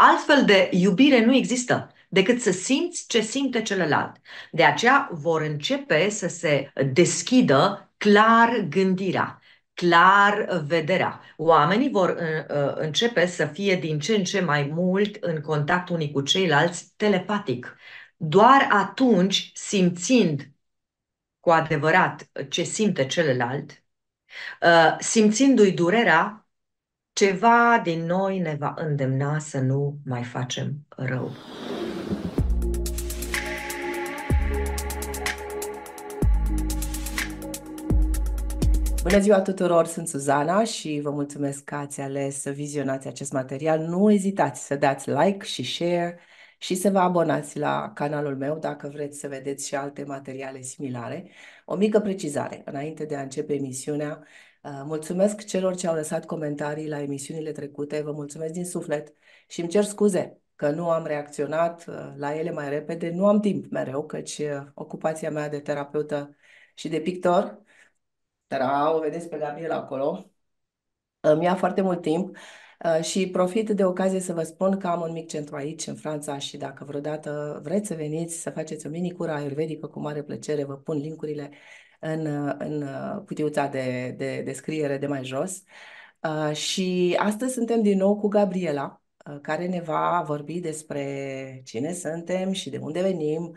Altfel de iubire nu există decât să simți ce simte celălalt. De aceea vor începe să se deschidă clar gândirea clar vederea. Oamenii vor uh, uh, începe să fie din ce în ce mai mult în contact unii cu ceilalți telepatic. Doar atunci, simțind cu adevărat ce simte celălalt, uh, simțindu-i durerea, ceva din noi ne va îndemna să nu mai facem rău. Bună ziua tuturor, sunt Suzana și vă mulțumesc că ați ales să vizionați acest material. Nu ezitați să dați like și share și să vă abonați la canalul meu dacă vreți să vedeți și alte materiale similare. O mică precizare, înainte de a începe emisiunea, Uh, mulțumesc celor ce au lăsat comentarii la emisiunile trecute, vă mulțumesc din suflet și îmi cer scuze că nu am reacționat uh, la ele mai repede, nu am timp mereu, căci uh, ocupația mea de terapeută și de pictor, dar o vedeți pe Gabriela acolo, îmi ia foarte mult timp și profit de ocazie să vă spun că am un mic centru aici, în Franța, și dacă vreodată vreți să veniți să faceți o mini cură ayurvedică, cu mare plăcere vă pun linkurile în, în cutiuța de, de, de scriere de mai jos. Uh, și astăzi suntem din nou cu Gabriela, uh, care ne va vorbi despre cine suntem și de unde venim,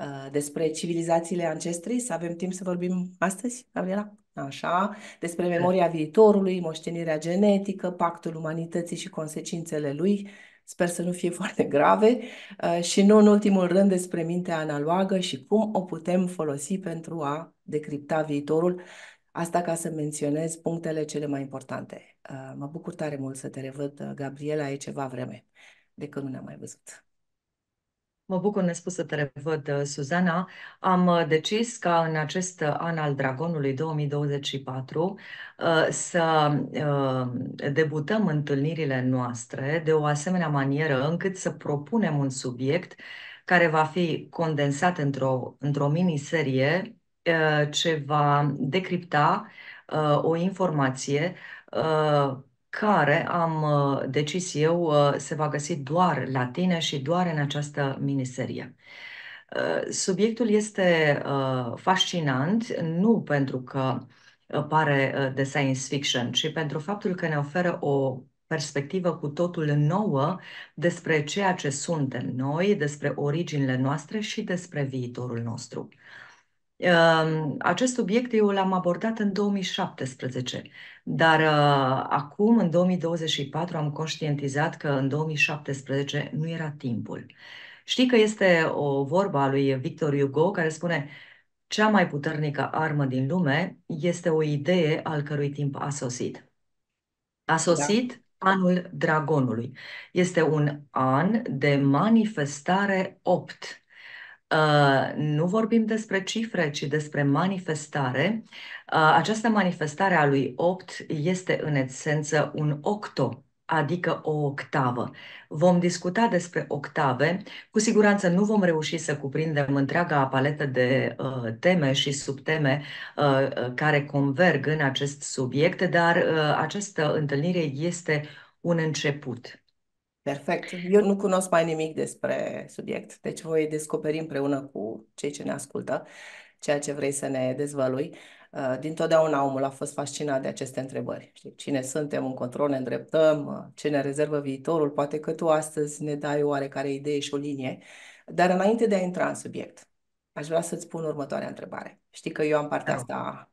uh, despre civilizațiile ancestrii. Să avem timp să vorbim astăzi, Gabriela? Așa, despre da. memoria viitorului, moștenirea genetică, pactul umanității și consecințele lui, Sper să nu fie foarte grave uh, și nu în ultimul rând despre mintea analogă și cum o putem folosi pentru a decripta viitorul. Asta ca să menționez punctele cele mai importante. Uh, mă bucur tare mult să te revăd, uh, Gabriela, e ceva vreme de când nu ne-am mai văzut. Mă bucur nespus să te revăd, uh, Suzana. Am uh, decis ca în acest uh, an al Dragonului 2024 să debutăm întâlnirile noastre de o asemenea manieră încât să propunem un subiect care va fi condensat într-o, într-o miniserie ce va decripta o informație care am uh, decis eu uh, se va găsi doar la tine și doar în această miniserie. Uh, subiectul este fascinant, nu pentru că pare de science fiction, ci pentru faptul că ne oferă o perspectivă cu totul nouă despre ceea ce suntem noi, despre originile noastre și despre viitorul nostru. Ehm, acest subiect eu l-am abordat în 2017, dar uh, acum, în 2024, am conștientizat că în 2017 nu era timpul. Știi că este o vorba a lui Victor Hugo care spune cea mai puternică armă din lume este o idee al cărui timp a sosit. A da. sosit da anul dragonului. Este un an de manifestare opt Uh, nu vorbim despre cifre, ci despre manifestare. Uh, această manifestare a lui 8 este în esență un octo, adică o octavă. Vom discuta despre octave. Cu siguranță nu vom reuși să cuprindem întreaga paletă de uh, teme și subteme uh, care converg în acest subiect, dar uh, această întâlnire este un început. Perfect. Eu nu cunosc mai nimic despre subiect, deci voi descoperi împreună cu cei ce ne ascultă ceea ce vrei să ne dezvălui. Uh, totdeauna omul a fost fascinat de aceste întrebări. cine suntem, în control ne îndreptăm, uh, ce ne rezervă viitorul. Poate că tu astăzi ne dai oarecare idee și o linie. Dar înainte de a intra în subiect, aș vrea să-ți pun următoarea întrebare. Știi că eu am partea da. asta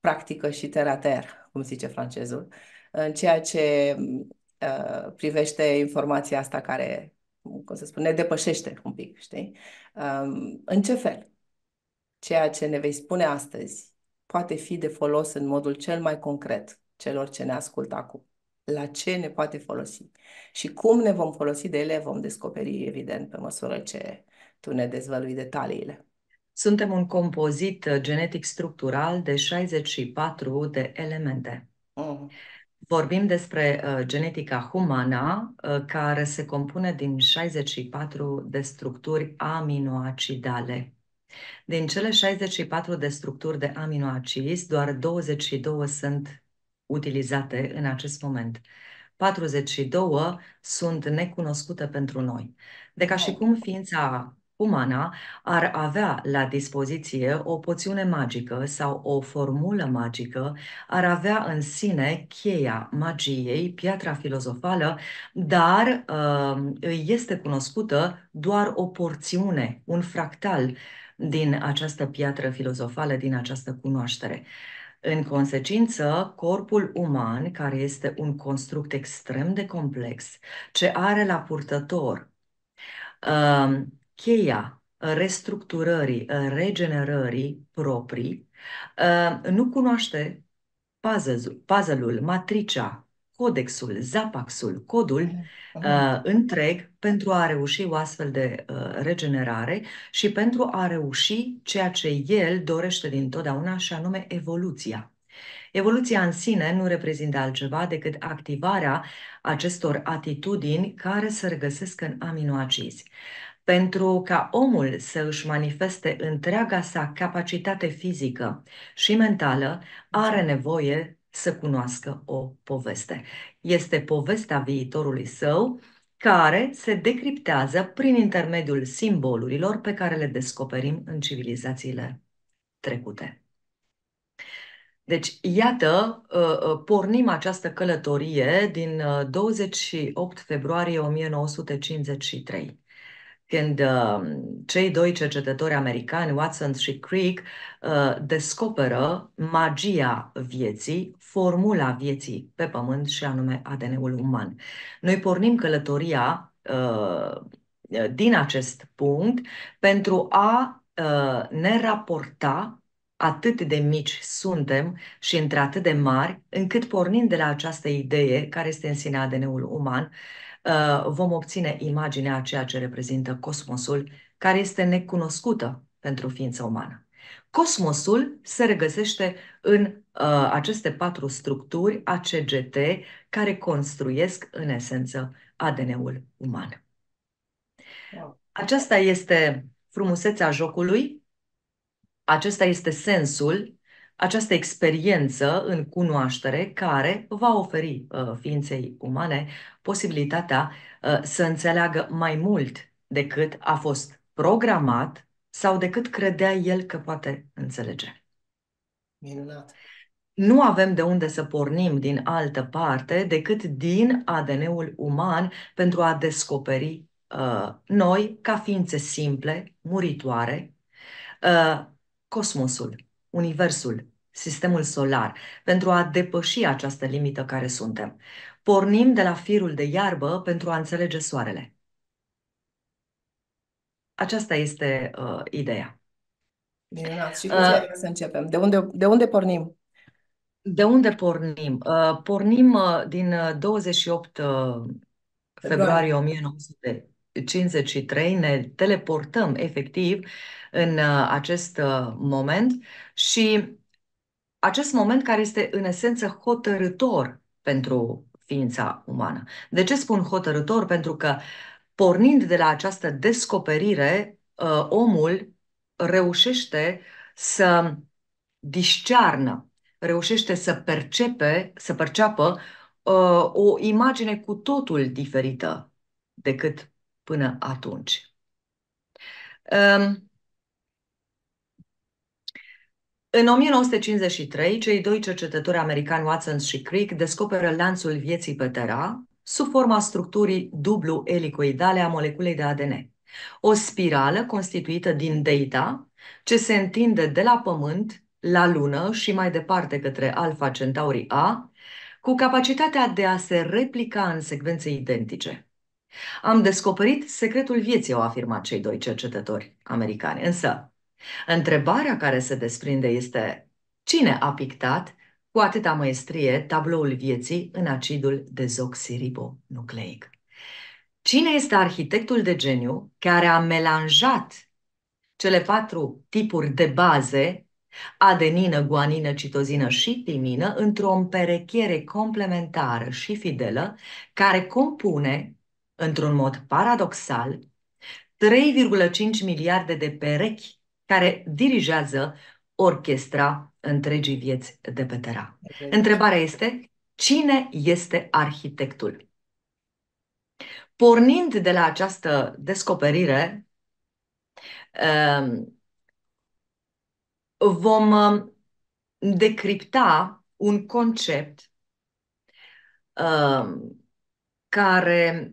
practică și terater, cum zice francezul, în ceea ce Uh, privește informația asta care, cum să spun, ne depășește un pic, știi? Um, în ce fel? Ceea ce ne vei spune astăzi poate fi de folos în modul cel mai concret celor ce ne ascultă acum. La ce ne poate folosi? Și cum ne vom folosi de ele vom descoperi, evident, pe măsură ce tu ne dezvălui detaliile. Suntem un compozit genetic structural de 64 de elemente. Uh-huh. Vorbim despre uh, genetica humană, uh, care se compune din 64 de structuri aminoacidale. Din cele 64 de structuri de aminoacizi, doar 22 sunt utilizate în acest moment. 42 sunt necunoscute pentru noi. De ca și cum ființa umana ar avea la dispoziție o poțiune magică sau o formulă magică, ar avea în sine cheia magiei, piatra filozofală, dar uh, este cunoscută doar o porțiune, un fractal din această piatră filozofală, din această cunoaștere. În consecință, corpul uman, care este un construct extrem de complex, ce are la purtător uh, cheia uh, restructurării, uh, regenerării proprii, uh, nu cunoaște puzzle-ul, matricea, codexul, zapaxul, codul întreg pentru a reuși o astfel de regenerare și pentru a reuși ceea ce el dorește dintotdeauna și anume evoluția. Evoluția în sine nu reprezintă altceva decât activarea acestor atitudini care se regăsesc în aminoacizi. Pentru ca omul să își manifeste întreaga sa capacitate fizică și mentală, are nevoie să cunoască o poveste. Este povestea viitorului său care se decriptează prin intermediul simbolurilor pe care le descoperim în civilizațiile trecute. Deci, iată, ă, ă, pornim această călătorie din 28 ă, februarie 1953 când uh, cei doi cercetători americani, Watson și Crick, uh, descoperă magia vieții, formula vieții pe pământ și anume ADN-ul uman. Noi pornim călătoria uh, din acest punct pentru a uh, ne raporta atât de mici suntem și între atât de mari, încât pornind de la această idee, care este în sine ADN-ul uman, Uh, vom obține imaginea a ceea ce reprezintă cosmosul, care este necunoscută pentru ființa umană. Cosmosul se regăsește în uh, aceste patru structuri ACGT care construiesc în esență ADN-ul uman. Aceasta este frumusețea jocului, acesta este sensul această experiență în cunoaștere care va oferi uh, ființei umane posibilitatea uh, să înțeleagă mai mult decât a fost programat sau decât credea el că poate înțelege. Minunat. Nu avem de unde să pornim din altă parte decât din ADN-ul uman pentru a descoperi uh, noi, ca ființe simple, muritoare, uh, cosmosul Universul, sistemul solar, pentru a depăși această limită care suntem. Pornim de la firul de iarbă pentru a înțelege soarele. Aceasta este uh, ideea. Minunat. Și cum uh, să începem? De unde, de unde pornim? De unde pornim? Uh, pornim uh, din 28 uh, uh, februarie 1953, ne teleportăm efectiv în uh, acest uh, moment și acest moment care este în esență hotărător pentru ființa umană. De ce spun hotărător? Pentru că pornind de la această descoperire, ă, omul reușește să discearnă, reușește să percepe, să perceapă ă, o imagine cu totul diferită decât până atunci. În 1953, cei doi cercetători americani Watson și Crick descoperă lanțul vieții pe Terra sub forma structurii dublu elicoidale a moleculei de ADN. O spirală constituită din data ce se întinde de la Pământ la Lună și mai departe către Alpha Centauri A, cu capacitatea de a se replica în secvențe identice. Am descoperit secretul vieții, au afirmat cei doi cercetători americani. Însă, Întrebarea care se desprinde este cine a pictat cu atâta măestrie tabloul vieții în acidul dezoxiribonucleic? Cine este arhitectul de geniu care a melanjat cele patru tipuri de baze, adenină, guanină, citozină și timină, într-o împerechiere complementară și fidelă, care compune, într-un mod paradoxal, 3,5 miliarde de perechi care dirigează orchestra întregii vieți de pe tera. Exact. Întrebarea este, cine este arhitectul? Pornind de la această descoperire, ehm, vom ehm, decripta un concept ehm, care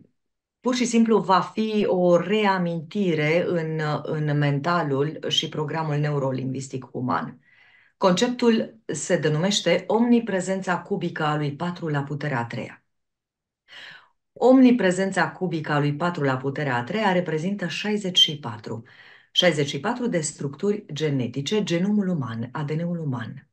pur și simplu va fi o reamintire în, în mentalul și programul neurolingvistic uman. Conceptul se denumește omniprezența cubică a lui 4 la puterea a 3 Omniprezența cubică a lui 4 la puterea a 3 reprezintă 64. 64 de structuri genetice, genomul uman, ADN-ul uman.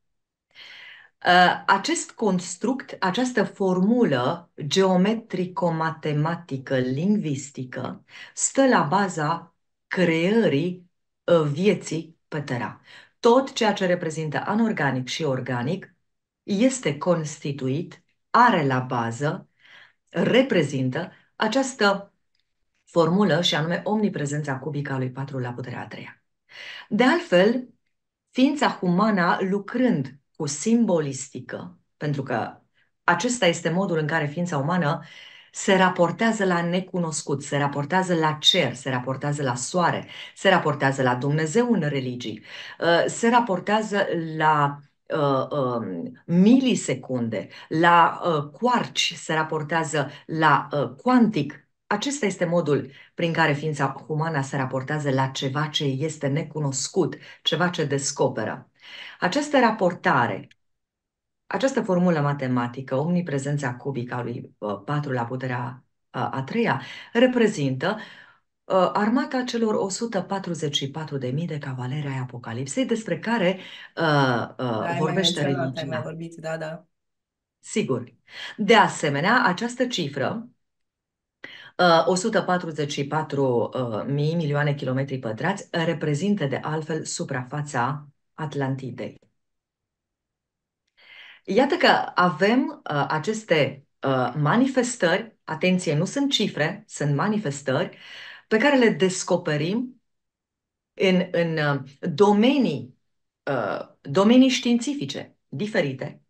Uh, acest construct, această formulă geometrico-matematică lingvistică stă la baza creării uh, vieții pe Terra. Tot ceea ce reprezintă anorganic și organic este constituit, are la bază, reprezintă această formulă și anume omniprezența cubică a lui 4 la puterea a treia. De altfel, ființa umană lucrând cu simbolistică, pentru că acesta este modul în care ființa umană se raportează la necunoscut, se raportează la cer, se raportează la soare, se raportează la Dumnezeu în religii, uh, se raportează la uh, um, milisecunde, la quarci, uh, se raportează la cuantic. Acesta este modul prin care ființa umană se raportează la ceva ce este necunoscut, ceva ce descoperă. Această raportare, această formulă matematică, omniprezența cubică a lui 4 uh, la puterea uh, a treia, reprezintă uh, armata celor 144.000 de cavaleri ai Apocalipsei, despre care uh, uh, da, vorbește religia. vorbit, da, da. Sigur. De asemenea, această cifră, uh, 144 uh, mii milioane kilometri pătrați, reprezintă de altfel suprafața Atlantidei. Iată că avem uh, aceste uh, manifestări, atenție, nu sunt cifre, sunt manifestări, pe care le descoperim în, în uh, domenii, uh, domenii științifice diferite.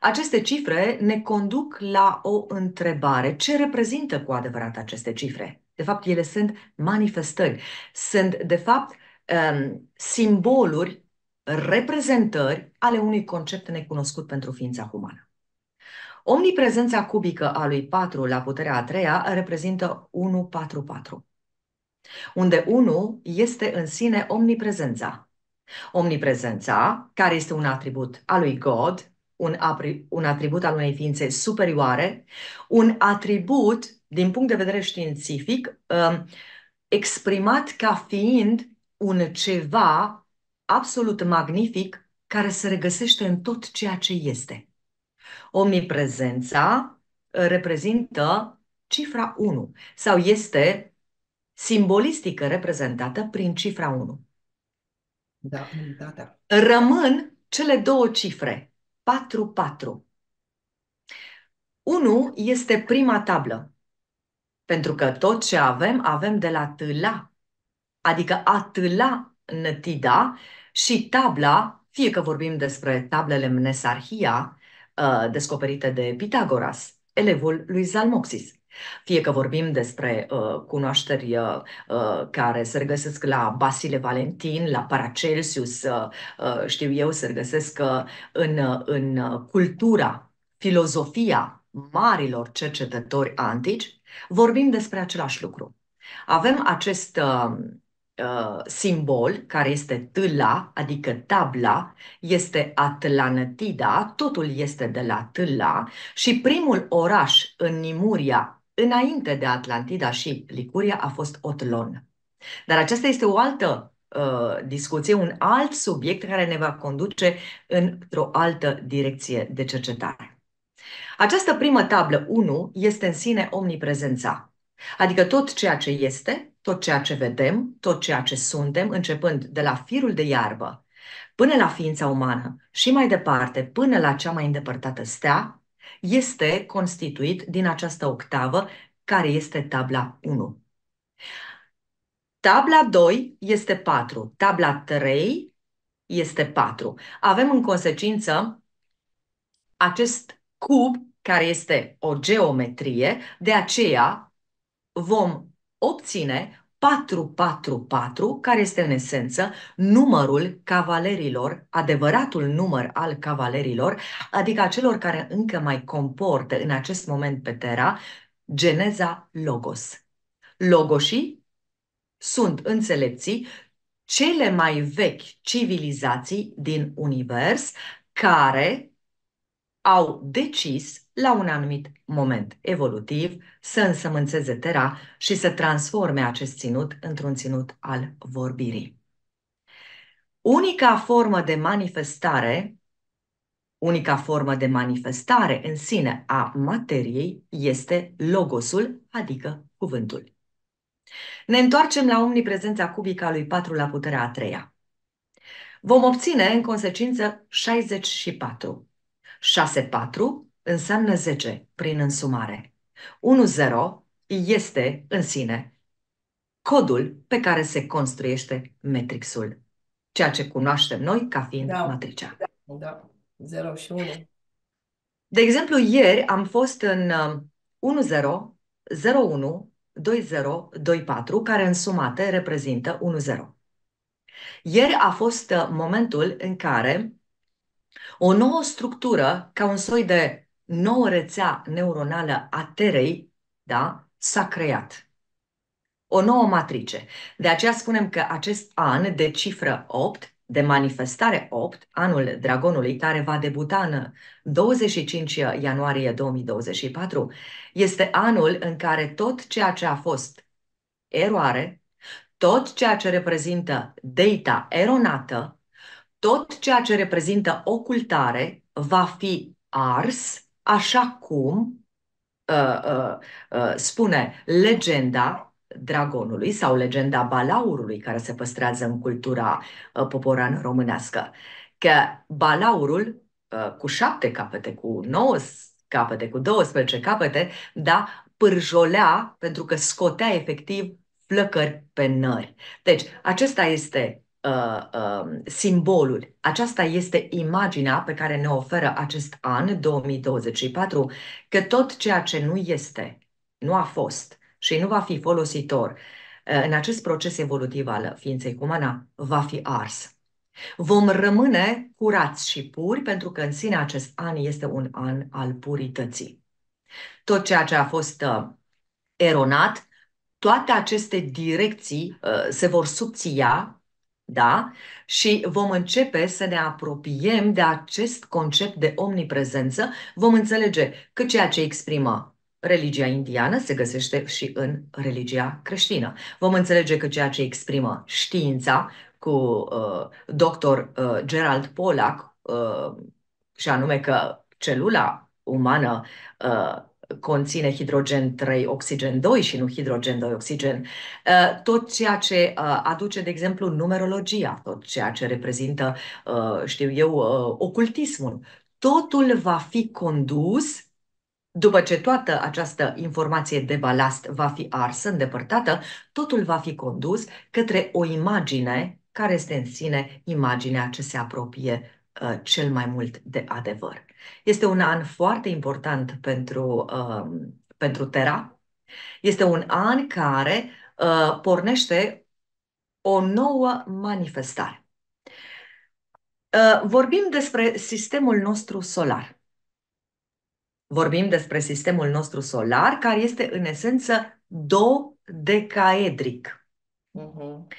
Aceste cifre ne conduc la o întrebare. Ce reprezintă cu adevărat aceste cifre? De fapt, ele sunt manifestări. Sunt, de fapt, um, simboluri, reprezentări ale unui concept necunoscut pentru ființa umană. Omniprezența cubică a lui 4 la puterea a treia reprezintă 144, unde 1 este în sine omniprezența. Omniprezența, care este un atribut al lui God, un, apri, un atribut al unei ființe superioare, un atribut, din punct de vedere științific, um, exprimat ca fiind un ceva absolut magnific care se regăsește în tot ceea ce este. Omniprezența uh, reprezintă cifra 1 sau este simbolistică reprezentată prin cifra 1. Da, da, da. Rămân cele două cifre, 4-4. 1 este prima tablă, pentru că tot ce avem, avem de la T la adică atâla nătida și tabla, fie că vorbim despre tablele Mnesarhia, uh, descoperite de Pitagoras, elevul lui Zalmoxis. Fie că vorbim despre uh, cunoașteri uh, uh care se regăsesc la Basile Valentin, la Paracelsius, uh, uh, știu eu, se regăsesc uh, în, uh, în uh, cultura, filozofia marilor cercetători antici, vorbim despre același lucru. Avem acest uh, Uh, simbol, care este tâla, adică tabla, este Atlantida, totul este de la tâla și primul oraș în Nimuria, înainte de Atlantida și Licuria, a fost Otlon. Dar aceasta este o altă uh, discuție, un alt subiect care ne va conduce într-o altă direcție de cercetare. Această primă tablă 1 este în sine omniprezența, adică tot ceea ce este tot ceea ce vedem, tot ceea ce suntem, începând de la firul de iarbă până la ființa umană și mai departe, până la cea mai îndepărtată stea, este constituit din această octavă care este tabla 1. Tabla 2 este 4, tabla 3 este 4. Avem în consecință acest cub care este o geometrie, de aceea vom obține 444, care este în esență numărul cavalerilor, adevăratul număr al cavalerilor, adică a celor care încă mai comportă în acest moment pe Terra geneza logos. Logoșii sunt înțelepții cele mai vechi civilizații din univers care au decis la un anumit moment evolutiv, să însămânțeze tera și să transforme acest ținut într-un ținut al vorbirii. Unica formă de manifestare, unica formă de manifestare în sine a materiei este logosul, adică cuvântul. Ne întoarcem la omniprezența cubică a lui 4 la puterea a treia. Vom obține, în consecință, 64. 6 4 înseamnă 10 prin însumare. 1-0 este în sine codul pe care se construiește metrixul, ceea ce cunoaștem noi ca fiind da. matricea. Da, da. 0 și 1. De exemplu, ieri am fost în 1-0, 0-1, 2-0, 2-4, care în sumate reprezintă 1-0. Ieri a fost uh, momentul în care o nouă structură, ca un soi de nouă rețea neuronală a terei da, s-a creat. O nouă matrice. De aceea spunem că acest an de cifră 8, de manifestare 8, anul dragonului care va debuta în 25 ianuarie 2024, este anul în care tot ceea ce a fost eroare, tot ceea ce reprezintă data eronată, tot ceea ce reprezintă ocultare va fi ars așa cum uh, uh, uh, spune legenda dragonului sau legenda balaurului care se păstrează în cultura uh, poporan românească. Că balaurul uh, cu șapte capete, cu nouă capete, cu 12 capete, da, pârjolea pentru că scotea efectiv flăcări pe nări. Deci, acesta este uh, um, simbolul. Aceasta este imaginea pe care ne oferă acest an 2024 că tot ceea ce nu este, nu a fost și nu va fi folositor uh, în acest proces evolutiv al ființei umane va fi ars. Vom rămâne curați și puri pentru că în sine acest an este un an al purității. Tot ceea ce a fost uh, eronat, toate aceste direcții uh, se vor subția da? Și vom începe să ne apropiem de acest concept de omniprezență. Vom înțelege că ceea ce exprimă religia indiană se găsește și în religia creștină. Vom înțelege că ceea ce exprimă știința cu uh, doctor uh, Gerald Polak uh, și anume că celula umană uh, conține hidrogen 3, oxigen 2 și nu hidrogen 2, oxigen, uh, tot ceea ce uh, aduce, de exemplu, numerologia, tot ceea ce reprezintă, uh, știu eu, ocultismul, totul va fi condus după ce toată această informație de balast va fi arsă, îndepărtată, totul va fi condus către o imagine care este în sine imaginea ce se apropie Uh, cel mai mult de adevăr. Este un an foarte important pentru, uh, pentru Terra. Este un an care uh, pornește o nouă manifestare. Uh, vorbim despre sistemul nostru solar. Vorbim despre sistemul nostru solar, care este în esență do-decaedric. Uh-huh. Mm-hmm.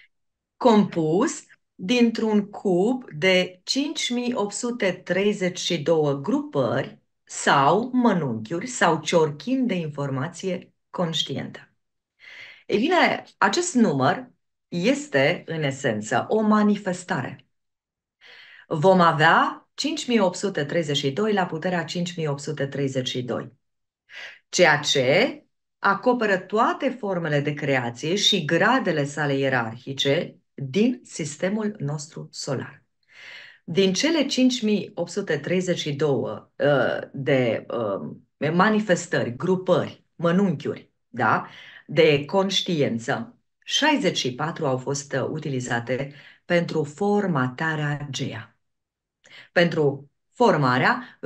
Compus dintr-un cub de 5832 grupări sau mănunchiuri sau ciorchini de informație conștientă. Ei bine, acest număr este, în esență, o manifestare. Vom avea 5832 la puterea 5832, ceea ce acoperă toate formele de creație și gradele sale ierarhice din sistemul nostru solar. Din cele 5832 uh, de uh, manifestări, grupări, mănunchiuri da, de conștiință, 64 au fost uh, utilizate pentru formatarea GEA, pentru formarea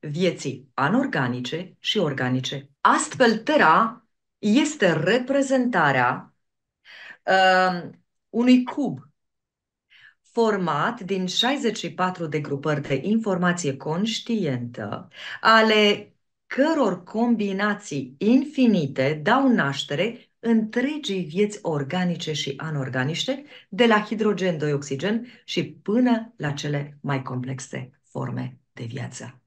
vieții anorganice și organice. Astfel, Terra este reprezentarea unui cub format din 64 de grupări de informație conștientă, ale căror combinații infinite dau naștere întregii vieți organice și anorganice, de la hidrogen, doi oxigen și până la cele mai complexe forme de viață.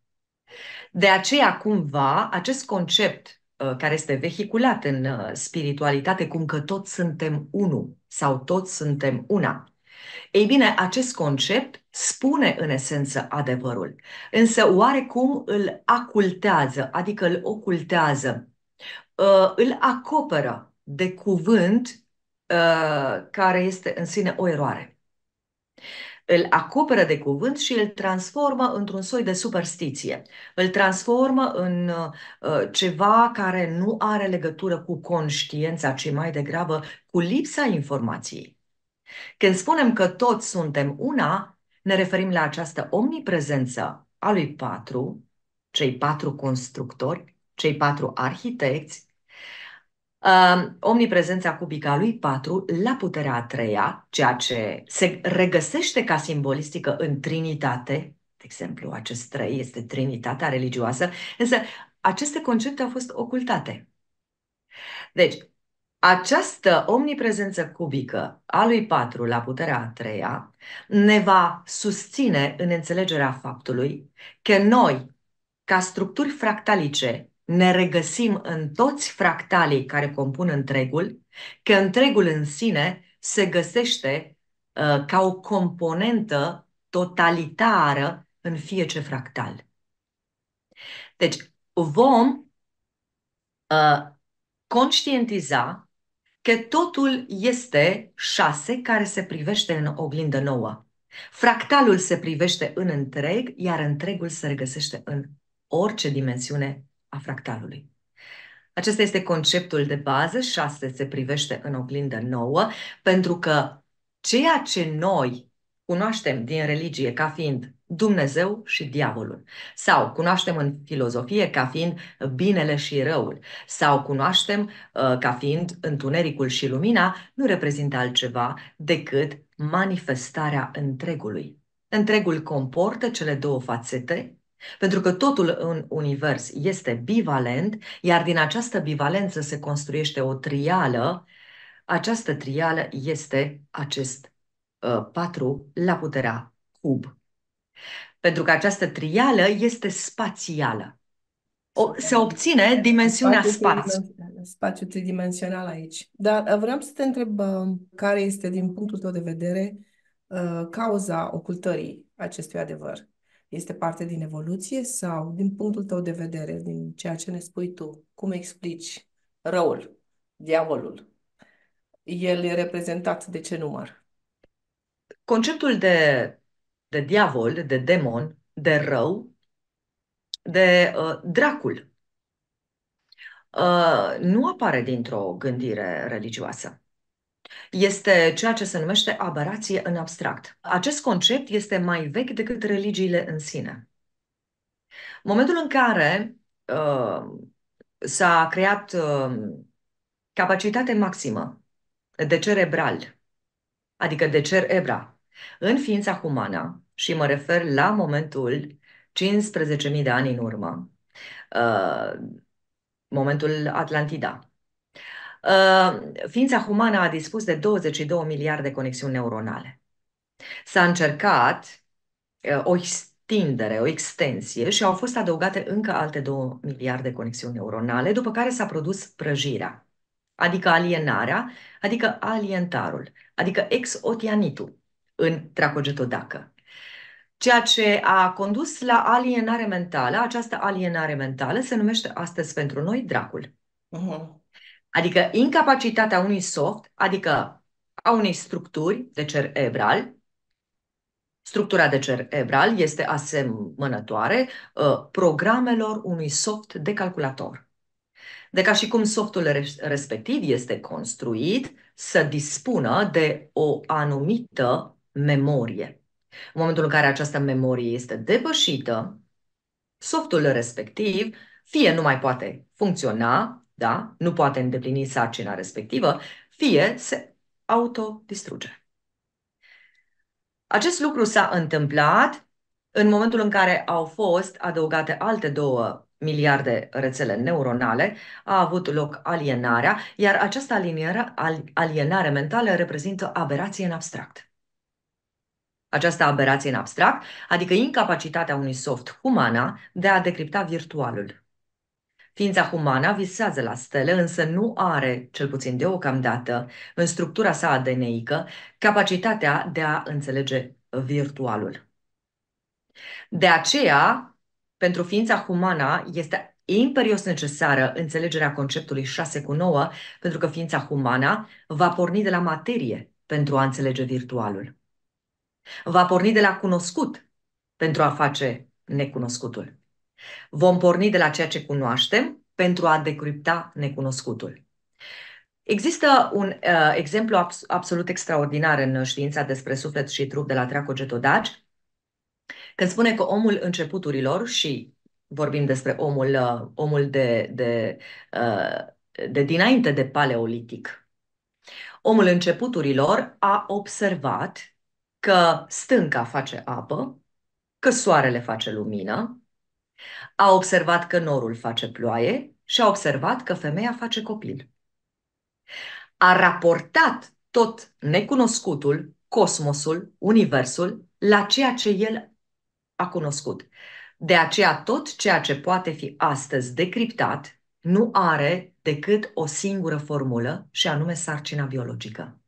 De aceea, cumva, acest concept Uh, care este vehiculat în uh, spiritualitate, cum că toți suntem unul sau toți suntem una. Ei bine, acest concept spune în esență adevărul, însă oarecum îl acultează, adică îl ocultează, uh, îl acoperă de cuvânt care este în sine o eroare îl acoperă de cuvânt și îl transformă într-un soi de superstiție. Îl transformă în uh, uh ceva care nu are legătură cu conștiința, ci mai degrabă cu lipsa informației. Când spunem că toți suntem una, ne referim la această omniprezență a lui patru, cei patru constructori, cei patru arhitecți, omniprezența cubică a lui 4 la puterea a treia, ceea ce se regăsește ca simbolistică în Trinitate, de exemplu, acest trei este Trinitatea religioasă, însă aceste concepte au fost ocultate. Deci, această omniprezență cubică a lui 4 la puterea a treia ne va susține în înțelegerea faptului că noi, ca structuri fractalice, ne regăsim în toți fractalii care compun întregul, că întregul în sine se găsește uh, ca o componentă totalitară în fiecare fractal. Deci vom uh, conștientiza că totul este șase care se privește în oglindă nouă. Fractalul se privește în întreg, iar întregul se regăsește în orice dimensiune a fractalului. Acesta este conceptul de bază, 6 se privește în oglindă nouă, pentru că ceea ce noi cunoaștem din religie ca fiind Dumnezeu și diavolul, sau cunoaștem în filozofie ca fiind binele și răul, sau cunoaștem uh, ca fiind întunericul și lumina, nu reprezintă altceva decât manifestarea întregului. Întregul comportă cele două fațete pentru că totul în univers este bivalent, iar din această bivalență se construiește o trială. Această trială este acest uh, patru la puterea cub. Pentru că această trială este spațială. O, se obține dimensiunea spațiului. Spațiu tridimensional aici. Dar uh, vreau să te întreb uh, care este, din punctul tău de vedere, uh, cauza ocultării acestui adevăr este parte din evoluție sau, din punctul tău de vedere, din ceea ce ne spui tu, cum explici răul, diavolul? El e reprezentat de ce număr? Conceptul de, de diavol, de demon, de rău, de uh, dracul, uh, nu apare dintr-o gândire religioasă. Este ceea ce se numește aberație în abstract. Acest concept este mai vechi decât religiile în sine. Momentul în care uh, s-a creat uh, capacitate maximă de cerebral, adică de cerebra, în ființa umană, și mă refer la momentul 15.000 de ani în urmă, uh, momentul Atlantida, Ă, ființa umană a dispus de 22 miliarde de conexiuni neuronale. S-a încercat ă, o extindere, o extensie și au fost adăugate încă alte 2 miliarde de conexiuni neuronale, după care s-a produs prăjirea, adică alienarea, adică alientarul, adică exotianitul în Tracogetodacă ceea ce a condus la alienare mentală. Această alienare mentală se numește astăzi pentru noi dracul. Uh-huh. Adică incapacitatea unui soft, adică a unei structuri de cerebral, structura de cerebral este asemănătoare uh, programelor unui soft de calculator. De ca și cum softul respectiv este construit să dispună de o anumită memorie. În momentul în care această memorie este depășită, softul respectiv fie nu mai poate funcționa, da? nu poate îndeplini sarcina respectivă, fie se autodistruge. Acest lucru s-a întâmplat în momentul în care au fost adăugate alte două miliarde rețele neuronale, a avut loc alienarea, iar această alienare, alienare mentală reprezintă aberație în abstract. Această aberație în abstract, adică incapacitatea unui soft humana de a decripta virtualul, Ființa umană visează la stele, însă nu are, cel puțin deocamdată, în structura sa ADN-ică, capacitatea de a înțelege virtualul. De aceea, pentru ființa umană este imperios necesară înțelegerea conceptului 6 cu 9, pentru că ființa umană va porni de la materie pentru a înțelege virtualul. Va porni de la cunoscut pentru a face necunoscutul. Vom porni de la ceea ce cunoaștem pentru a decripta necunoscutul. Există un uh, exemplu abs- absolut extraordinar în știința despre suflet și trup de la Tracoget Odaci, când spune că omul începuturilor și vorbim despre omul, uh, omul de, de, uh, de dinainte de paleolitic, omul începuturilor a observat că stânca face apă, că soarele face lumină, a observat că norul face ploaie și a observat că femeia face copil. A raportat tot necunoscutul, cosmosul, universul, la ceea ce el a cunoscut. De aceea tot ceea ce poate fi astăzi decriptat nu are decât o singură formulă și anume sarcina biologică.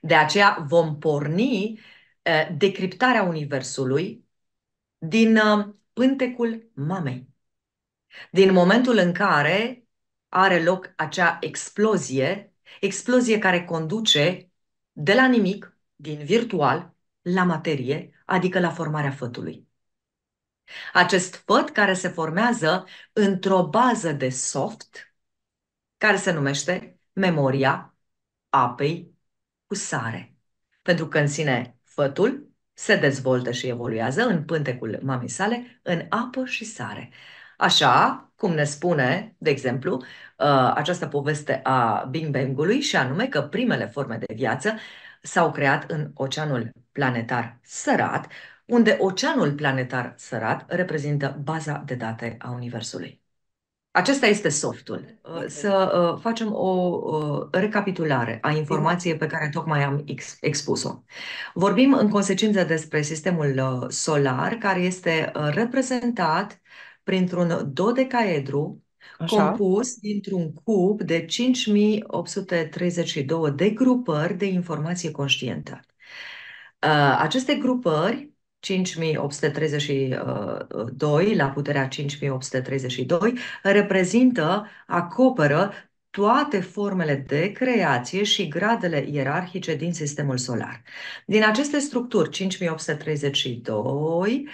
De aceea vom porni eh, decriptarea Universului din eh, pântecul mamei. Din momentul în care are loc acea explozie, explozie care conduce de la nimic, din virtual, la materie, adică la formarea fătului. Acest făt care se formează într-o bază de soft, care se numește memoria apei cu sare. Pentru că în sine fătul se dezvoltă și evoluează în pântecul mamei sale, în apă și sare. Așa cum ne spune, de exemplu, uh, această poveste a Bing bang și anume că primele forme de viață s-au creat în oceanul planetar sărat, unde oceanul planetar sărat reprezintă baza de date a Universului. Acesta este softul. Să ă, facem o ă, recapitulare a informației pe care tocmai am expus-o. Vorbim în consecință despre sistemul ă, solar, care este reprezentat printr-un dodecaedru Așa. compus dintr-un cub de 5832 de grupări de informație conștientă. Aceste grupări 5832 uh, la puterea 5832 reprezintă, acoperă toate formele de creație și gradele ierarhice din sistemul solar. Din aceste structuri, 5832 uh,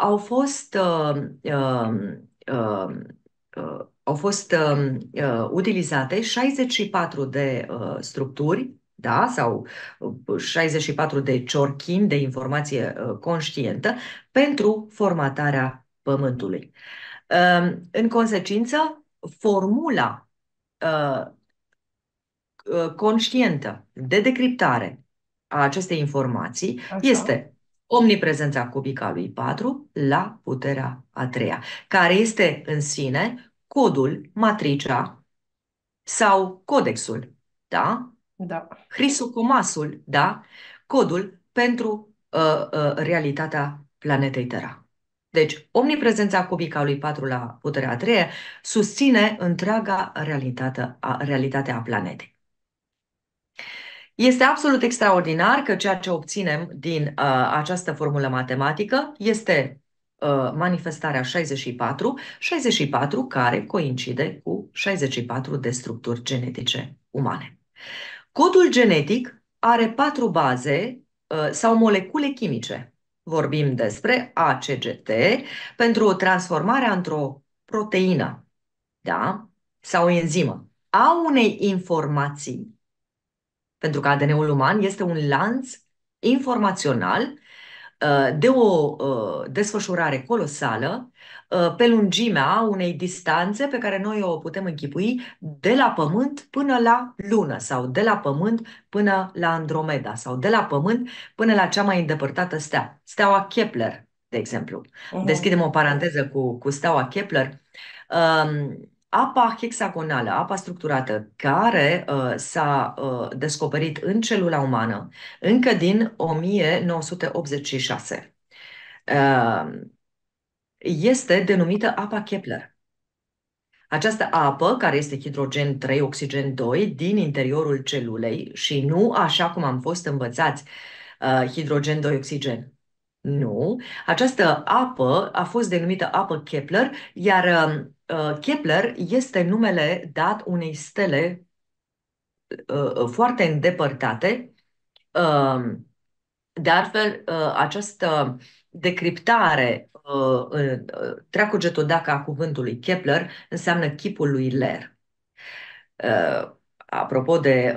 au fost uh, um, um, uh, au fost um, uh, utilizate 64 de uh, structuri da? sau 64 uh, de ciorchini de informație uh, conștientă pentru formatarea Pământului. Um, în consecință, formula uh, conștientă de decriptare a acestei informații Așa. este omniprezența cubică a lui 4 la puterea a treia, care este în sine codul, matricea sau codexul, da? Da. comasul, da? Codul pentru uh, uh, realitatea planetei Terra. Deci, omniprezența cubica lui 4 la puterea 3 susține întreaga realitate a, realitate a planetei. Este absolut extraordinar că ceea ce obținem din uh, această formulă matematică este uh, manifestarea 64, 64 care coincide cu 64 de structuri genetice umane. Codul genetic are patru baze uh, sau molecule chimice. Vorbim despre ACGT pentru o transformare într-o proteină da? sau o enzimă a unei informații, pentru că ADN-ul uman este un lanț informațional Uh, de o uh, desfășurare colosală uh, pe lungimea unei distanțe pe care noi o putem închipui de la Pământ până la Lună sau de la Pământ până la Andromeda sau de la Pământ până la cea mai îndepărtată stea, steaua Kepler, de exemplu. Uh-huh. Deschidem o paranteză cu, cu steaua Kepler. Um, apa hexagonală, apa structurată, care uh, s-a uh, descoperit în celula umană încă din 1986, uh, este denumită apa Kepler. Această apă, care este hidrogen 3, oxigen 2, din interiorul celulei și nu așa cum am fost învățați, uh, hidrogen 2, oxigen. Nu. Această apă a fost denumită apă Kepler, iar uh, Uh, Kepler este numele dat unei stele uh, uh, foarte îndepărtate. De altfel, această decriptare treacugetul dacă a cuvântului Kepler înseamnă chipul lui Ler. Apropo de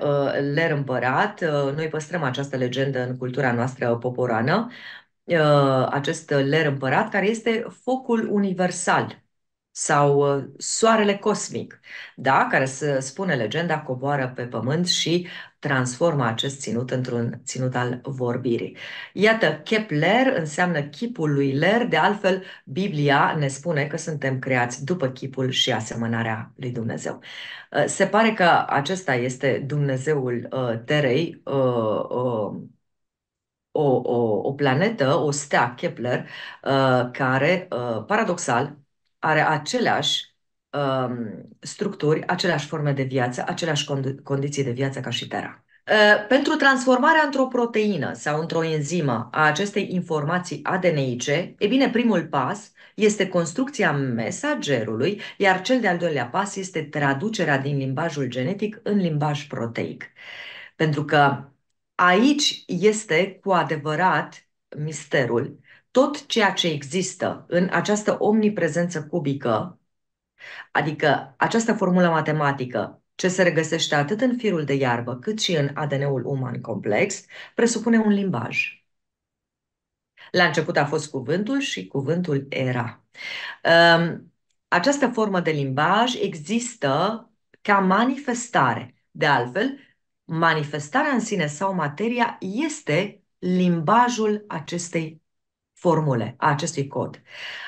Ler împărat, noi păstrăm această legendă în cultura noastră poporană, acest Ler împărat care este focul universal sau ă, soarele cosmic, da? care, se spune legenda, coboară pe pământ și transformă acest ținut într-un ținut al vorbirii. Iată, Kepler înseamnă chipul lui Ler, de altfel Biblia ne spune că suntem creați după chipul și asemănarea lui Dumnezeu. Ă, se pare că acesta este Dumnezeul uh, Terei, o, o, o planetă, o stea Kepler, care, paradoxal, are aceleași um, structuri, aceleași forme de viață, aceleași condi- condiții de viață ca și Terra. Uh, pentru transformarea într-o proteină sau într-o enzimă a acestei informații ADN-ice, e bine, primul pas este construcția mesagerului, iar cel de-al doilea pas este traducerea din limbajul genetic în limbaj proteic. Pentru că aici este cu adevărat misterul tot ceea ce există în această omniprezență cubică, adică această formulă matematică, ce se regăsește atât în firul de iarbă cât și în ADN-ul uman complex, presupune un limbaj. La început a fost cuvântul și cuvântul era. Ehm, această formă de limbaj există ca manifestare. De altfel, manifestarea în sine sau materia este limbajul acestei formule a acestui cod.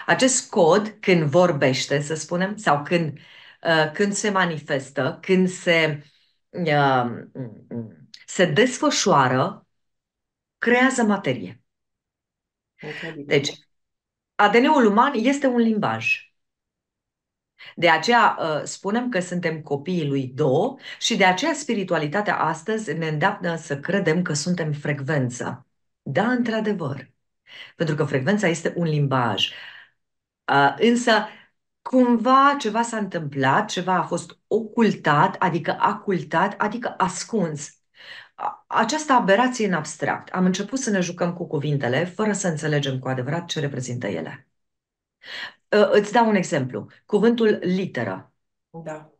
Acest cod, când vorbește, să spunem, sau când, uh, când se manifestă, când se, uh, se desfășoară, creează materie. Deci, ADN-ul uman este un limbaj. De aceea uh, spunem că suntem copiii lui Do și de aceea spiritualitatea astăzi ne îndeamnă să credem că suntem frecvență. Da, într-adevăr. Pentru că frecvența este un limbaj. Uh, însă, cumva ceva s-a întâmplat, ceva a fost ocultat, adică acultat, adică ascuns. Această aberație în abstract. Am început să ne jucăm cu cuvintele fără să înțelegem cu adevărat ce reprezintă ele. Îți dau un exemplu. Cuvântul literă. Da.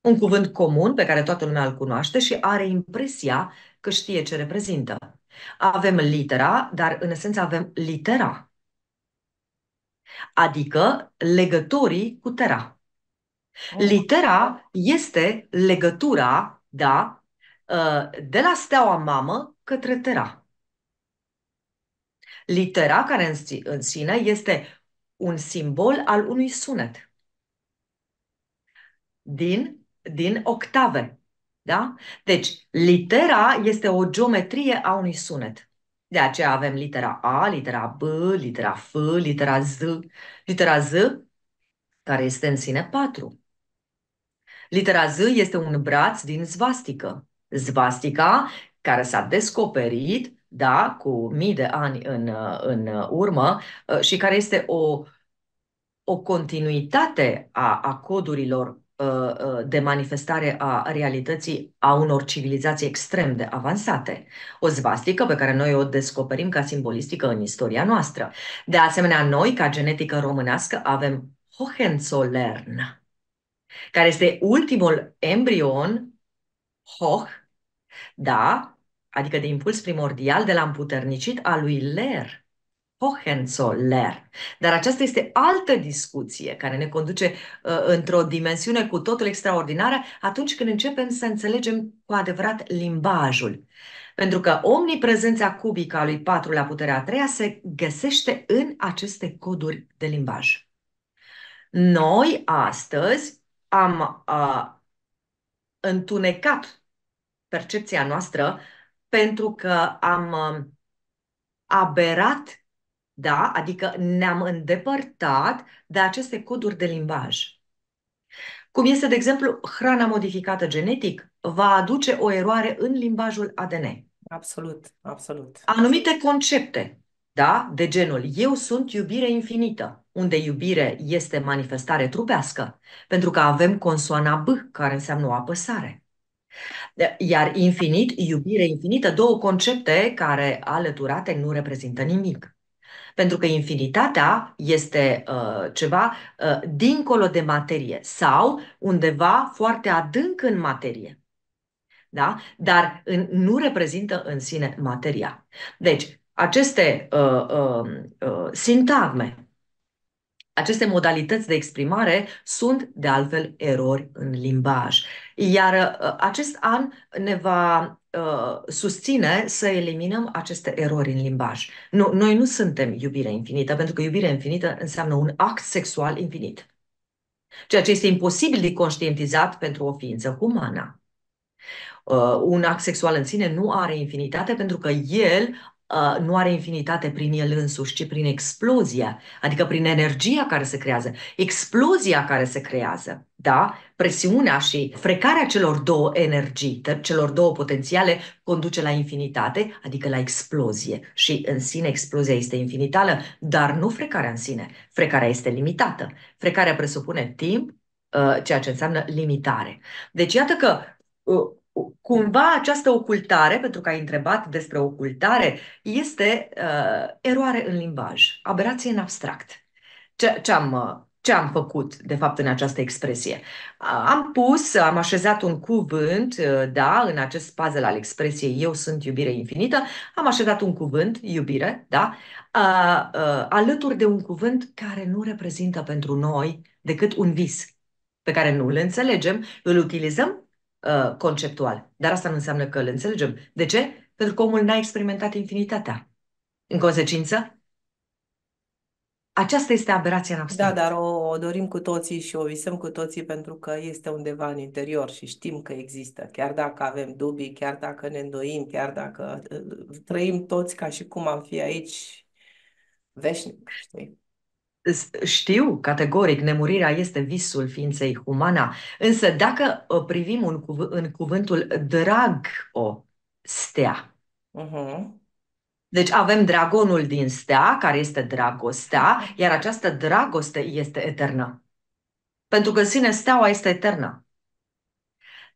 Un cuvânt comun pe care toată lumea îl cunoaște și are impresia că știe ce reprezintă. Avem litera, dar în esență avem litera. Adică legătorii cu tera. Oh. Litera este legătura, da, ă, de la steaua mamă către tera. Litera, care în sine este un simbol al unui sunet. Din, din octave, da? Deci, litera este o geometrie a unui sunet. De aceea avem litera A, litera B, litera F, litera Z, litera Z, care este în sine patru. Litera Z este un braț din zvastică. Zvastica, care s-a descoperit da, cu mii de ani în, în urmă și care este o, o continuitate a, a codurilor Uh, uh, de manifestare a realității a unor civilizații extrem de avansate. O zvastică pe care noi o descoperim ca simbolistică în istoria noastră. De asemenea, noi, ca genetică românească, avem Hohenzollern, care este ultimul embrion Hoch, da, adică de impuls primordial de la împuternicit a lui Ler, Hohenzollern. Dar aceasta este altă discuție care ne conduce uh, într-o dimensiune cu totul extraordinară atunci când începem să înțelegem cu adevărat limbajul. Pentru că omniprezența cubică a lui 4 la puterea treia se găsește în aceste coduri de limbaj. Noi astăzi am uh, întunecat percepția noastră pentru că am uh, aberat da? adică ne-am îndepărtat de aceste coduri de limbaj. Cum este, de exemplu, hrana modificată genetic, va aduce o eroare în limbajul ADN. Absolut, absolut. Anumite concepte, da, de genul eu sunt iubire infinită, unde iubire este manifestare trupească, pentru că avem consoana B, care înseamnă o apăsare. Iar infinit, iubire infinită, două concepte care alăturate nu reprezintă nimic pentru că infinitatea este uh, ceva uh, dincolo de materie sau undeva foarte adânc în materie. Da? Dar în, nu reprezintă în sine materia. Deci, aceste uh, uh, uh, sintagme, aceste modalități de exprimare sunt, de altfel, erori în limbaj. Iar uh, acest an ne va Uh, susține să eliminăm aceste erori în limbaj. Nu, noi nu suntem iubire infinită, pentru că iubire infinită înseamnă un act sexual infinit. Ceea ce este imposibil de conștientizat pentru o ființă umană. Uh, un act sexual în sine nu are infinitate pentru că el uh, nu are infinitate prin el însuși, ci prin explozia, adică prin energia care se creează, explozia care se creează da? presiunea și frecarea celor două energii, celor două potențiale, conduce la infinitate, adică la explozie. Și în sine explozia este infinitală, dar nu frecarea în sine. Frecarea este limitată. Frecarea presupune timp, ă, ceea ce înseamnă limitare. Deci iată că ă, cumva această ocultare, pentru că ai întrebat despre ocultare, este uh, eroare în limbaj, aberație în abstract. Ce, ce am ce am făcut, de fapt, în această expresie? Am pus, am așezat un cuvânt, ă, da, în acest puzzle al expresiei Eu sunt iubire infinită, am așezat un cuvânt, iubire, da, a, a, ă, alături de un cuvânt care nu reprezintă pentru noi decât un vis pe care nu îl înțelegem, îl utilizăm a, ă, conceptual, dar asta nu înseamnă că îl înțelegem. De ce? Pentru că omul n-a experimentat infinitatea. În consecință, aceasta este aberația noastră. Da, dar o, o dorim cu toții și o visăm cu toții pentru că este undeva în interior și știm că există. Chiar dacă avem dubii, chiar dacă ne îndoim, chiar dacă uh, trăim toți ca și cum am fi aici veșnic, știi? Știu, categoric, nemurirea este visul ființei umana, însă dacă privim în cuvântul drag o stea, uh-huh deci avem dragonul din stea, care este dragostea, iar această dragoste este eternă. Pentru că în sine steaua este eternă.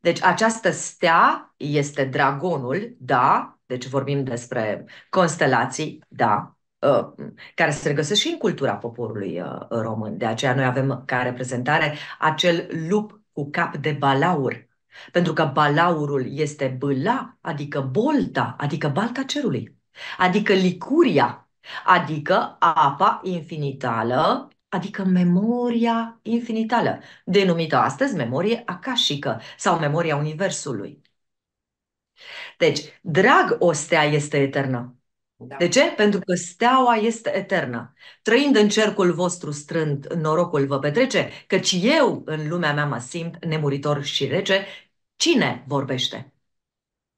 Deci această stea este dragonul, da, deci vorbim despre constelații, da, ă, care se regăsesc și în cultura poporului ă, român. De aceea noi avem ca reprezentare acel lup cu cap de balaur, pentru că balaurul este bâla, adică bolta, adică balta cerului adică licuria, adică apa infinitală, adică memoria infinitală, denumită astăzi memorie akashică sau memoria Universului. Deci, drag, o stea este eternă. Da. De ce? Pentru că steaua este eternă. Trăind în cercul vostru strând, norocul vă petrece, căci eu în lumea mea mă simt nemuritor și rece. Cine vorbește?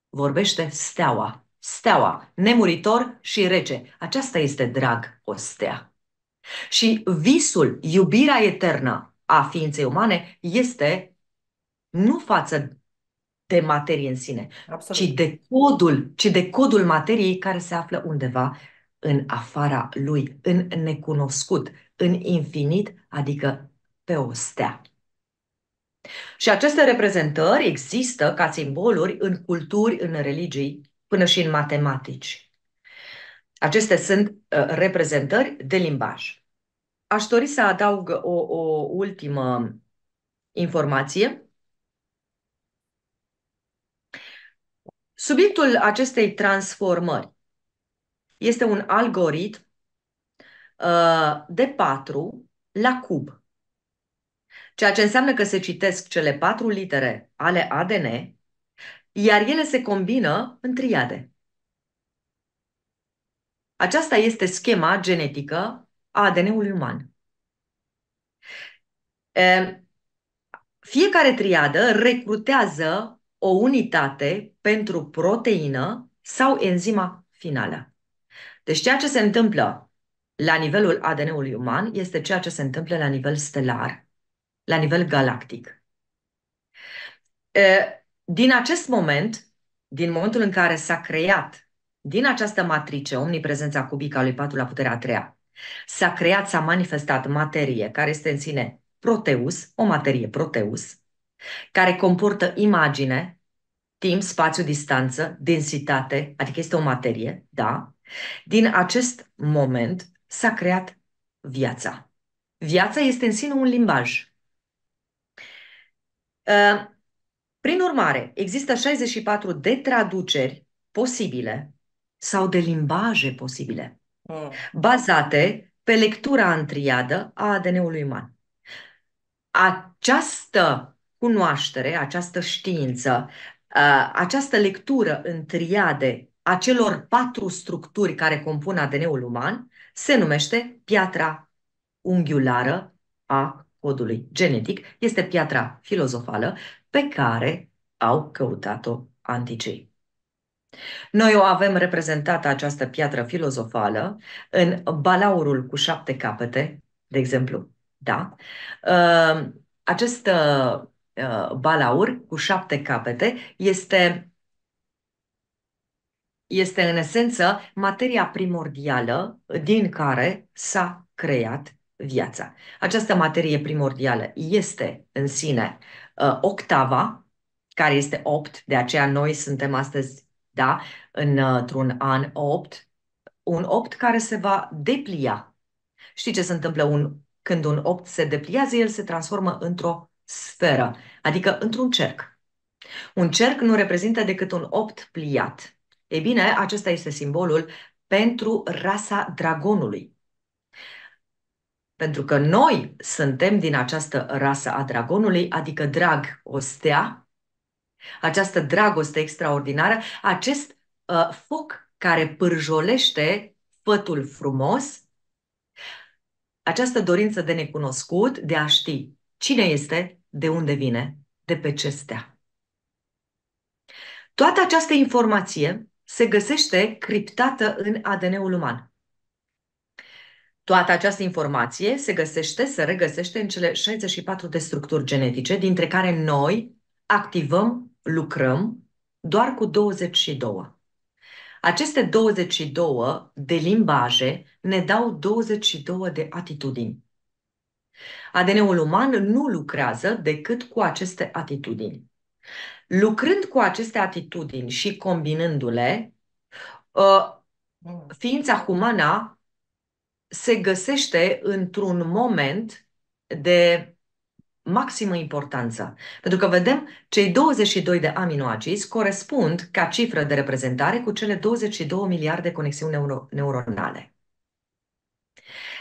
Vorbește steaua steaua, nemuritor și rece. Aceasta este drag, o stea. Și visul, iubirea eternă a ființei umane este nu față de materie în sine, Absolut. ci de codul, ci de codul materiei care se află undeva în afara lui, în necunoscut, în infinit, adică pe o stea. Și aceste reprezentări există ca simboluri în culturi, în religii până și în matematici. Acestea sunt ă, reprezentări de limbaj. Aș dori să adaug o, o ultimă informație. Subiectul acestei transformări este un algoritm ă, de patru la cub, ceea ce înseamnă că se citesc cele patru litere ale ADN iar ele se combină în triade. Aceasta este schema genetică a ADN-ului uman. Fiecare triadă recrutează o unitate pentru proteină sau enzima finală. Deci ceea ce se întâmplă la nivelul ADN-ului uman este ceea ce se întâmplă la nivel stelar, la nivel galactic. Din acest moment, din momentul în care s-a creat din această matrice omniprezența cubică a lui 4 la puterea a treia, s-a creat, s-a manifestat materie care este în sine proteus, o materie proteus, care comportă imagine, timp, spațiu, distanță, densitate, adică este o materie, da? Din acest moment s-a creat viața. Viața este în sine un limbaj. Ă, prin urmare, există 64 de traduceri posibile sau de limbaje posibile, oh. bazate pe lectura în triadă a ADN-ului uman. Această cunoaștere, această știință, uh, această lectură în triade a celor patru structuri care compun ADN-ul uman se numește piatra unghiulară a codului genetic, este piatra filozofală pe care au căutat-o anticei. Noi o avem reprezentată această piatră filozofală în balaurul cu șapte capete, de exemplu. Da? Ă, acest ă, ă, balaur cu șapte capete este este în esență materia primordială din care s-a creat viața. Această materie primordială este în sine Uh, octava, care este 8, de aceea noi suntem astăzi da, uh, într-un an 8, un 8 care se va deplia. Știi ce se întâmplă un, când un 8 se depliază? El se transformă într-o sferă, adică într-un cerc. Un cerc nu reprezintă decât un 8 pliat. Ei bine, acesta este simbolul pentru rasa dragonului pentru că noi suntem din această rasă a dragonului, adică drag o stea, această dragoste extraordinară, acest uh, foc care pârjolește fătul frumos, această dorință de necunoscut, de a ști cine este, de unde vine, de pe ce stea. Toată această informație se găsește criptată în ADN-ul uman. Toată această informație se găsește, se regăsește în cele 64 de structuri genetice, dintre care noi activăm, lucrăm doar cu 22. Aceste 22 de limbaje ne dau 22 de atitudini. ADN-ul uman nu lucrează decât cu aceste atitudini. Lucrând cu aceste atitudini și combinându-le, uh, mm. ființa umană se găsește într-un moment de maximă importanță, pentru că vedem cei 22 de aminoacizi corespund ca cifră de reprezentare cu cele 22 miliarde de conexiuni neuro- neuronale.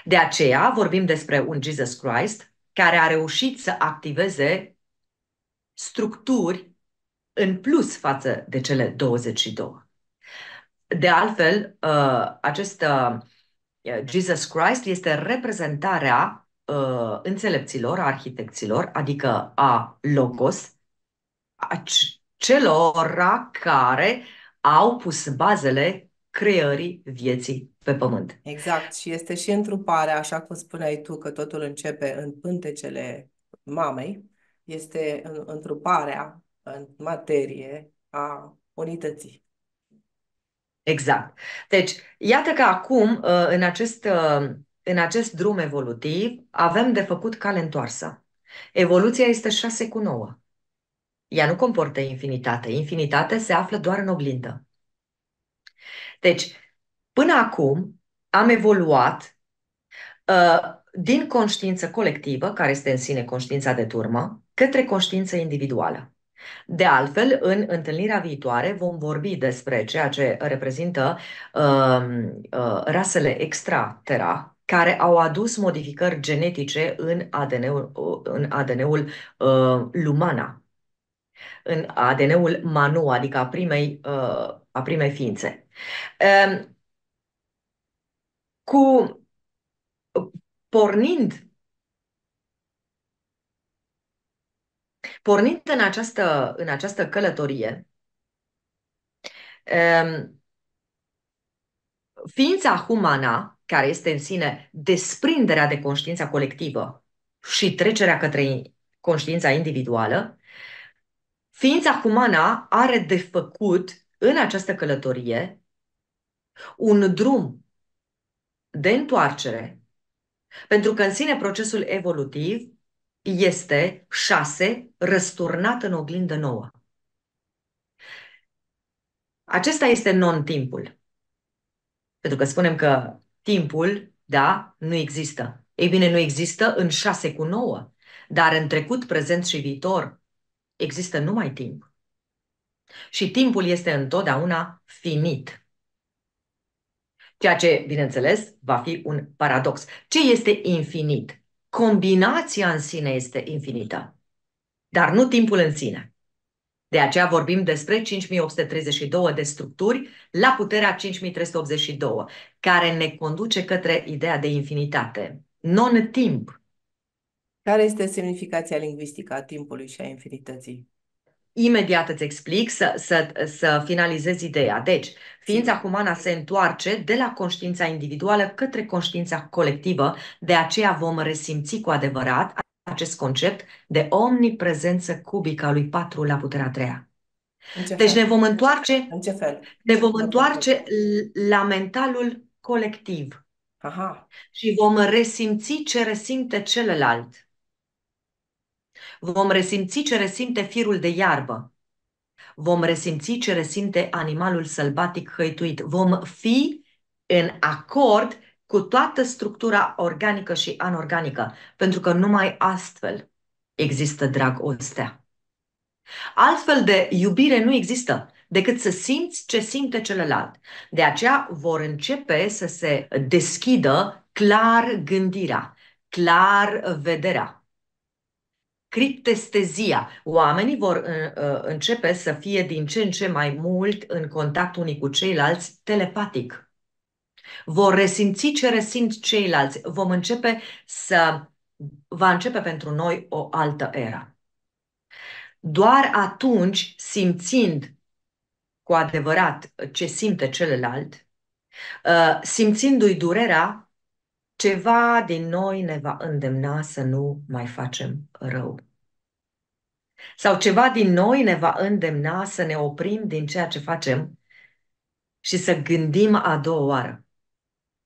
De aceea vorbim despre un Jesus Christ care a reușit să activeze structuri în plus față de cele 22. De altfel, ă, acest ă, Eh, Jesus Christ este reprezentarea uh, înțelepților, a arhitecților, adică a logos, a celor care au pus bazele creării vieții pe pământ. Exact, și este și întruparea, așa cum spuneai tu, că totul începe în pântecele mamei, este întruparea în materie a unității. Exact. Deci, iată că acum, uh, în acest, uh, în acest drum evolutiv, avem de făcut cale întoarsă. Evoluția este 6 cu 9. Ea nu comportă infinitate. Infinitate se află doar în oglindă. Deci, până acum am evoluat uh, din conștiință colectivă, care este în sine conștiința de turmă, către conștiință individuală. De altfel, în întâlnirea viitoare vom vorbi despre ceea ce reprezintă uh, uh, rasele extratera, care au adus modificări genetice în ADN-ul, în ADN-ul uh, Lumana, în ADN-ul Manu, adică a primei, uh, a primei ființe. Uh, cu pornind Pornind în această, în această călătorie, ehm, ființa humana, care este în sine desprinderea de conștiința colectivă și trecerea către conștiința individuală, ființa humana are de făcut în această călătorie un drum de întoarcere. Pentru că în sine procesul evolutiv este 6 răsturnat în oglindă nouă. Acesta este non-timpul. Pentru că spunem că timpul, da, nu există. Ei bine, nu există în 6 cu 9, dar în trecut, prezent și viitor există numai timp. Și timpul este întotdeauna finit. Ceea ce, bineînțeles, va fi un paradox. Ce este infinit? combinația în sine este infinită, dar nu timpul în sine. De aceea vorbim despre 5832 de structuri la puterea 5382, care ne conduce către ideea de infinitate, non-timp. Care este semnificația lingvistică a timpului și a infinității? imediat îți explic să, să, să finalizez ideea. Deci, ființa umană se întoarce de la conștiința individuală către conștiința colectivă, de aceea vom resimți cu adevărat acest concept de omniprezență cubică a lui 4 la puterea 3. Deci ne vom întoarce, în ce fel? ne vom întoarce la mentalul colectiv. Aha. Și vom resimți ce resimte celălalt. Vom resimți ce resimte firul de iarbă. Vom resimți ce resimte animalul sălbatic hăituit. Vom fi în acord cu toată structura organică și anorganică, pentru că numai astfel există dragostea. Altfel de iubire nu există decât să simți ce simte celălalt. De aceea vor începe să se deschidă clar gândirea, clar vederea criptestezia. Oamenii vor uh, uh, începe să fie din ce în ce mai mult în contact unii cu ceilalți telepatic. Vor resimți ce resimt ceilalți. Vom începe să. va începe pentru noi o altă era. Doar atunci, simțind cu adevărat ce simte celălalt, uh, simțindu-i durerea, ceva din noi ne va îndemna să nu mai facem rău. Sau ceva din noi ne va îndemna să ne oprim din ceea ce facem și să gândim a doua oară.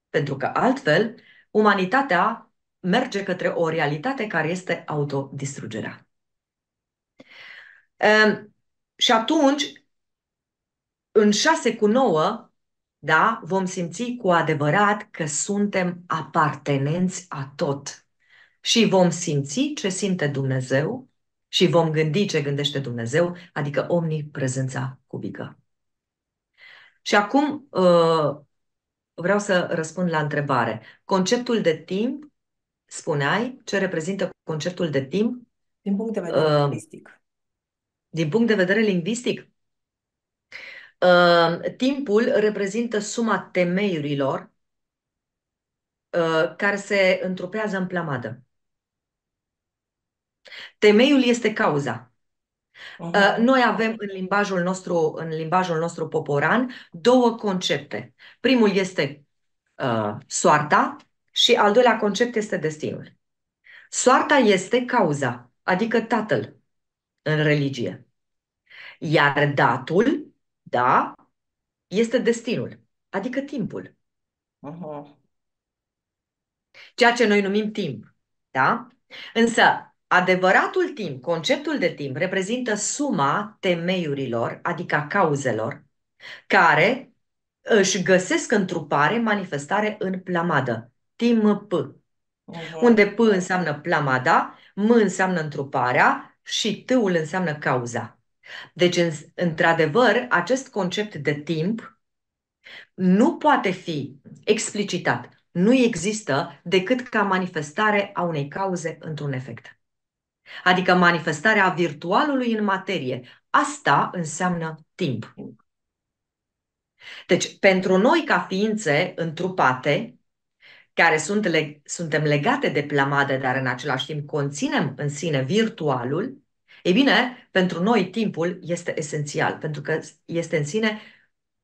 Pentru că altfel, umanitatea merge către o realitate care este autodistrugerea. E, ehm, și atunci, în 6 cu 9, da, vom simți cu adevărat că suntem apartenenți a tot și vom simți ce simte Dumnezeu și vom gândi ce gândește Dumnezeu, adică omniprezența cubică. Și acum ă, vreau să răspund la întrebare. Conceptul de timp, spuneai, ce reprezintă conceptul de timp? Din punct de vedere uh, lingvistic. Din punct de vedere lingvistic? Ehm, timpul reprezintă suma temeiurilor ehm, care se întrupează în plamadă. Temeiul este cauza. Aha. Ehm, noi avem în limbajul, nostru, în limbajul nostru poporan două concepte. Primul este uh, soarta și al doilea concept este destinul. Soarta este cauza, adică tatăl în religie. Iar datul da, este destinul, adică timpul. Aha. Ceea ce noi numim timp, da? Însă, adevăratul timp, conceptul de timp, reprezintă suma temeiurilor, adică a cauzelor, care își găsesc întrupare, manifestare în plamadă. Timp P. Aha. Unde P înseamnă plamada, M înseamnă întruparea și T-ul înseamnă cauza. Deci, într-adevăr, acest concept de timp nu poate fi explicitat, nu există decât ca manifestare a unei cauze într-un efect. Adică manifestarea virtualului în materie. Asta înseamnă timp. Deci, pentru noi ca ființe întrupate, care sunt le- suntem legate de plamade, dar în același timp conținem în sine virtualul, ei bine, pentru noi timpul este esențial, pentru că este în sine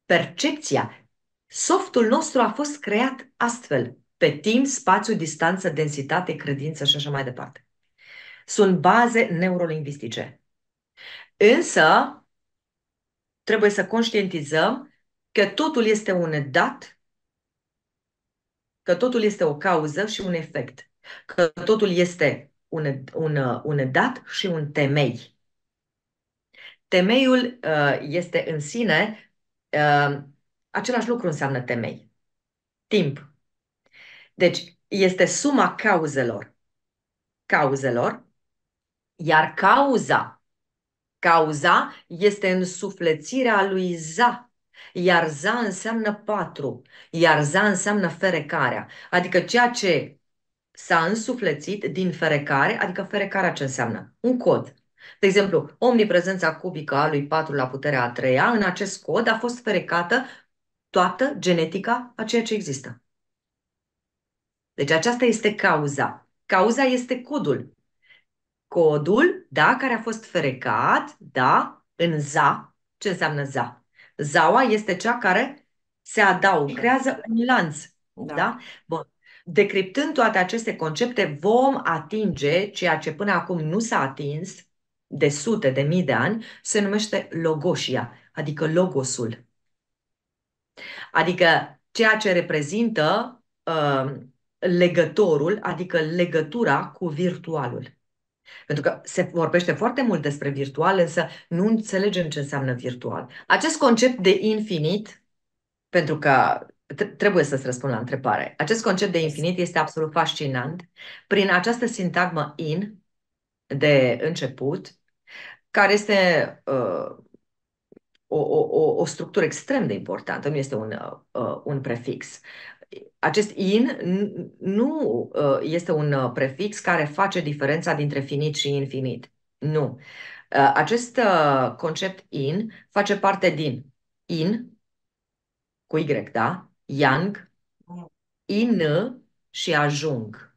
percepția. Softul nostru a fost creat astfel, pe timp, spațiu, distanță, densitate, credință și așa mai departe. Sunt baze neurolingvistice. Însă, trebuie să conștientizăm că totul este un dat, că totul este o cauză și un efect, că totul este un, un, un dat și un temei. Temeiul uh, este în sine, uh, același lucru înseamnă temei. Timp. Deci, este suma cauzelor. Cauzelor, iar cauza, cauza este în sufletirea lui Za, iar za înseamnă patru, iar za înseamnă ferecarea. Adică ceea ce s-a însuflețit din ferecare, adică ferecarea ce înseamnă? Un cod. De exemplu, omniprezența cubică a lui 4 la puterea a 3 în acest cod a fost ferecată toată genetica a ceea ce există. Deci aceasta este cauza. Cauza este codul. Codul, da, care a fost ferecat, da, în za. Ce înseamnă za? Zaua este cea care se adaugă, creează un lanț. Da. da? Bun. Decriptând toate aceste concepte, vom atinge ceea ce până acum nu s-a atins de sute de mii de ani, se numește logosia, adică logosul. Adică ceea ce reprezintă uh, legătorul, adică legătura cu virtualul. Pentru că se vorbește foarte mult despre virtual, însă nu înțelegem ce înseamnă virtual. Acest concept de infinit, pentru că trebuie să-ți răspund la întrebare. Acest concept de infinit este absolut fascinant. Prin această sintagmă in, de început, care este uh, o, o, o structură extrem de importantă, nu este un, uh, uh un prefix. Acest in nu uh, este un uh, prefix care face diferența dintre finit și infinit. Nu. Uh, acest uh, concept in face parte din in, cu Y, da? yang, mm. in și ajung.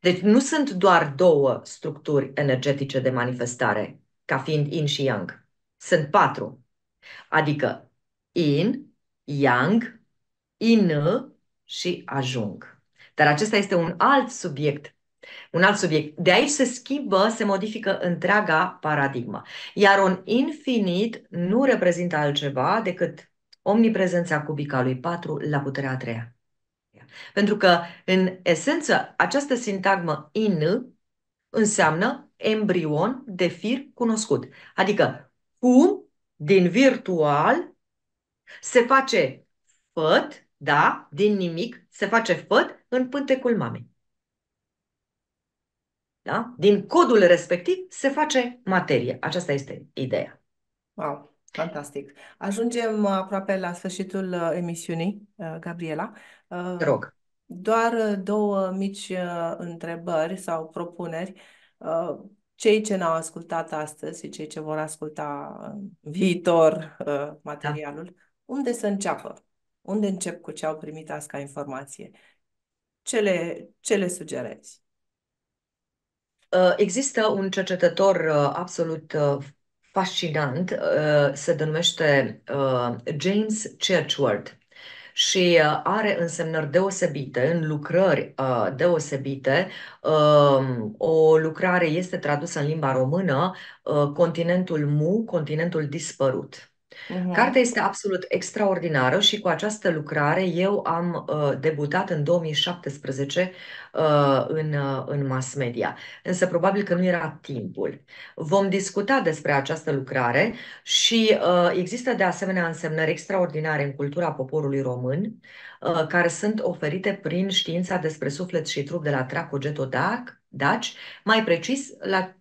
Deci nu sunt doar două structuri energetice de manifestare, ca fiind yin și yang. Sunt patru. Adică yin, yang, in și ajung. Dar acesta este un alt subiect. Un alt subiect. De aici se schimbă, se modifică întreaga paradigmă. Iar un infinit nu reprezintă altceva decât omniprezența cubică a lui 4 la puterea a treia. Pentru că, în esență, această sintagmă in înseamnă embrion de fir cunoscut. Adică cum din virtual se face făt, da, din nimic, se face făt în pântecul mamei. Da? Din codul respectiv se face materie. Aceasta este ideea. Wow. Fantastic. Ajungem aproape la sfârșitul uh, emisiunii, uh, Gabriela. Uh, Te rog. Doar două mici întrebări sau propuneri. Cei ce n-au ascultat astăzi și cei ce vor asculta viitor materialul, da. unde să înceapă? Unde încep cu ce au primit azi ca informație? Ce le, ce le sugerezi? Există un cercetător absolut fascinant, uh, se denumește uh, James Churchward și uh, are însemnări deosebite, în lucrări uh, deosebite. Uh, o lucrare este tradusă în limba română, uh, Continentul Mu, Continentul Dispărut. Mhm. Cartea este absolut extraordinară și cu această lucrare eu am uh, debutat în 2017 uh, în, uh, în mass media, însă probabil că nu era timpul. Vom discuta despre această lucrare și uh, există de asemenea însemnări extraordinare în cultura poporului român, uh, care sunt oferite prin știința despre suflet și trup de la Tracogeto Dac, Daci, mai precis la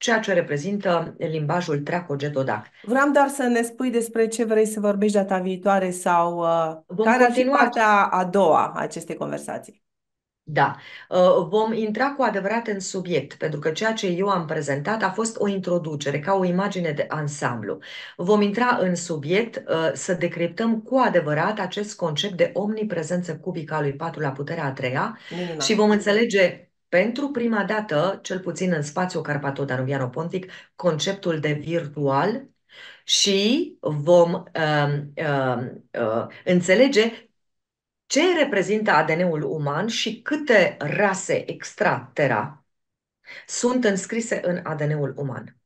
ceea ce reprezintă limbajul treacogetodac. Vreau doar să ne spui despre ce vrei să vorbești data viitoare sau uh, Vom care continua... ar fi partea a doua a acestei conversații. Da, uh, vom intra cu adevărat în subiect, pentru că ceea ce eu am prezentat a fost o introducere, ca o imagine de ansamblu. Vom intra în subiect uh, să decriptăm cu adevărat acest concept de omniprezență cubică a lui 4 la puterea a treia Minunat. și vom înțelege pentru prima dată, cel puțin în spațiul carpato-danubiano-pontic, conceptul de virtual și vom uh, uh, uh, înțelege ce reprezintă ADN-ul uman și câte rase extratera sunt înscrise în ADN-ul uman.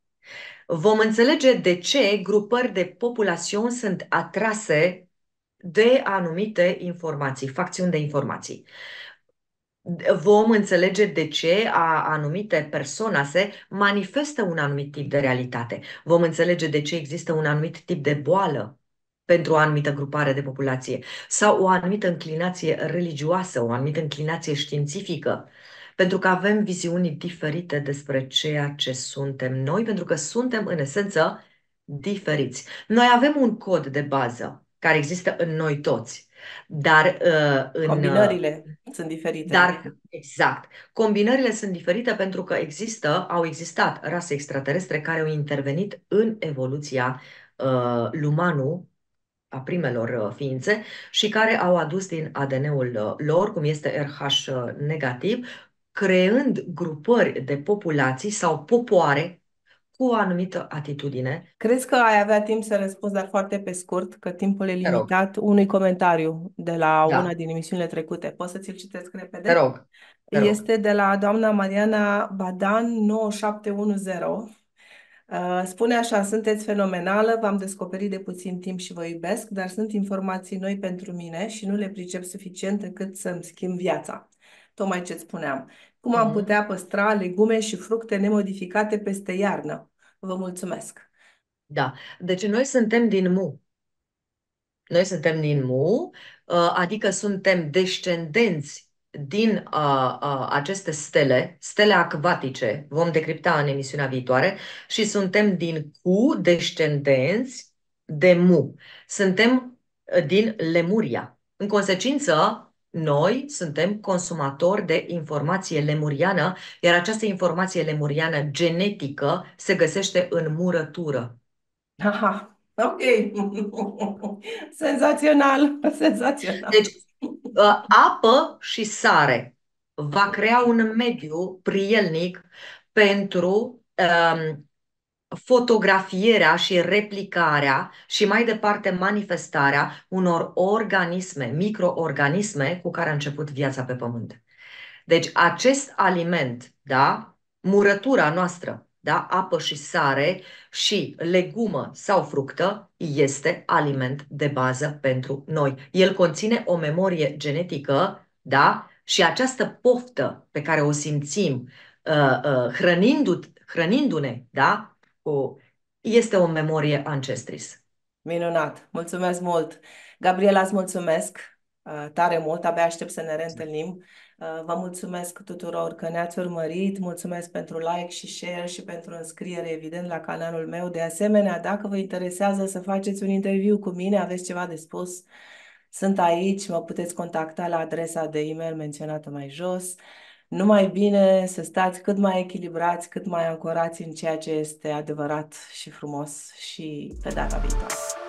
Vom înțelege de ce grupări de populațiuni sunt atrase de anumite informații, facțiuni de informații vom înțelege de ce a anumite persoane se manifestă un anumit tip de realitate. Vom înțelege de ce există un anumit tip de boală pentru o anumită grupare de populație sau o anumită înclinație religioasă, o anumită înclinație științifică, pentru că avem viziuni diferite despre ceea ce suntem noi, pentru că suntem în esență diferiți. Noi avem un cod de bază care există în noi toți dar uh, în, combinările uh, sunt diferite. Dar exact. Combinările sunt diferite pentru că există, au existat rase extraterestre care au intervenit în evoluția uh, lumanu a primelor uh, ființe și care au adus din ADN-ul uh, lor, cum este RH uh, negativ, creând grupări de populații sau popoare cu o anumită atitudine. Crezi că ai avea timp să răspunzi, dar foarte pe scurt, că timpul e limitat unui comentariu de la da. una din emisiunile trecute. Poți să ți-l citesc repede? Te rog. Te rog. Este de la doamna Mariana Badan 9710. Uh, spune așa, sunteți fenomenală, v-am descoperit de puțin timp și vă iubesc, dar sunt informații noi pentru mine și nu le pricep suficient încât să-mi schimb viața. Tocmai ce spuneam. Cum am mm. putea păstra legume și fructe nemodificate peste iarnă? Vă mulțumesc! Da, deci noi suntem din Mu. Noi suntem din Mu, ă, adică suntem descendenți din uh, uh, aceste stele, stele acvatice, vom decripta în emisiunea viitoare, și suntem din cu descendenți de mu. Suntem din Lemuria. În consecință, noi suntem consumatori de informație lemuriană, iar această informație lemuriană genetică se găsește în murătură. Aha, ok. senzațional, senzațional. Deci, ă, apă și sare va crea un mediu prielnic pentru ă, fotografierea și replicarea și mai departe manifestarea unor organisme, microorganisme cu care a început viața pe pământ. Deci acest aliment, da, murătura noastră, da, apă și sare și legumă sau fructă este aliment de bază pentru noi. El conține o memorie genetică, da, și această poftă pe care o simțim uh, uh, hrănindu-ne, da, cu... Este o memorie ancestris. Minunat! Mulțumesc mult! Gabriela, îți mulțumesc uh, tare mult, abia aștept să ne reîntâlnim. Uh, vă mulțumesc tuturor că ne-ați urmărit, mulțumesc pentru like și share și pentru înscriere, evident, la canalul meu. De asemenea, dacă vă interesează să faceți un interviu cu mine, aveți ceva de spus, sunt aici, mă puteți contacta la adresa de e-mail menționată mai jos numai bine să stați cât mai echilibrați, cât mai ancorați în ceea ce este adevărat și frumos și pe data viitoare.